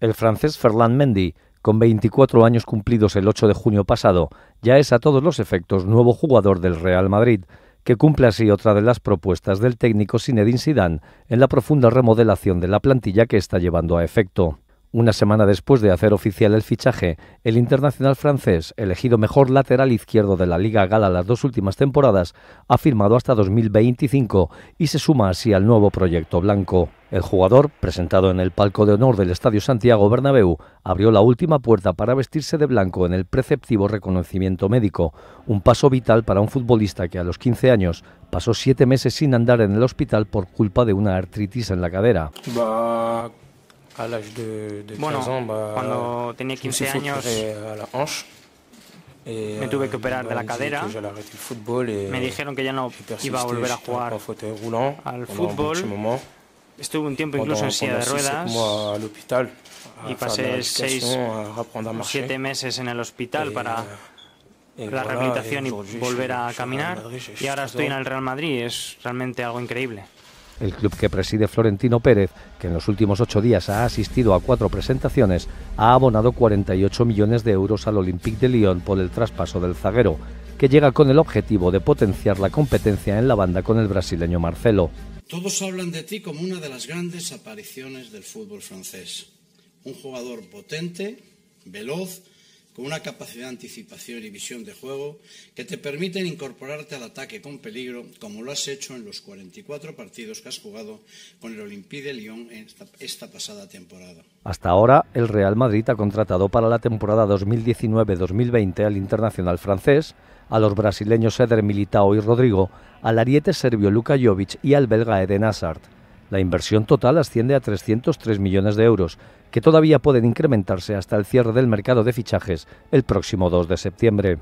El francés Ferland Mendy, con 24 años cumplidos el 8 de junio pasado, ya es a todos los efectos nuevo jugador del Real Madrid, que cumple así otra de las propuestas del técnico Zinedine Zidane en la profunda remodelación de la plantilla que está llevando a efecto. Una semana después de hacer oficial el fichaje, el internacional francés, elegido mejor lateral izquierdo de la Liga Gala las dos últimas temporadas, ha firmado hasta 2025 y se suma así al nuevo proyecto blanco. El jugador, presentado en el palco de honor del Estadio Santiago Bernabéu, abrió la última puerta para vestirse de blanco en el preceptivo reconocimiento médico, un paso vital para un futbolista que a los 15 años pasó siete meses sin andar en el hospital por culpa de una artritis en la cadera de bueno, cuando tenía 15 años, me tuve que euh, operar de la cadera. me dijeron que ya no iba a volver a jugar al fútbol. Estuve un tiempo incluso en silla de ruedas. y pasé 6 o 7 meses en el hospital para euh, la rehabilitación y volver a caminar. Y ahora estoy en el Real Madrid. Es realmente algo increíble. El club que preside Florentino Pérez, que en los últimos ocho días ha asistido a cuatro presentaciones, ha abonado 48 millones de euros al Olympique de Lyon por el traspaso del zaguero, que llega con el objetivo de potenciar la competencia en la banda con el brasileño Marcelo. Todos hablan de ti como una de las grandes apariciones del fútbol francés. Un jugador potente, veloz, con una capacidad de anticipación y visión de juego que te permiten incorporarte al ataque con peligro, como lo has hecho en los 44 partidos que has jugado con el Olympique de Lyon esta, pasada temporada. Hasta ahora, el Real Madrid ha contratado para la temporada 2019-2020 al internacional francés, a los brasileños Eder Militao y Rodrigo, al ariete serbio Luka Jovic y al belga Eden Hazard. La inversión total asciende a 303 millones de euros, que todavía pueden incrementarse hasta el cierre del mercado de fichajes el próximo 2 de septiembre.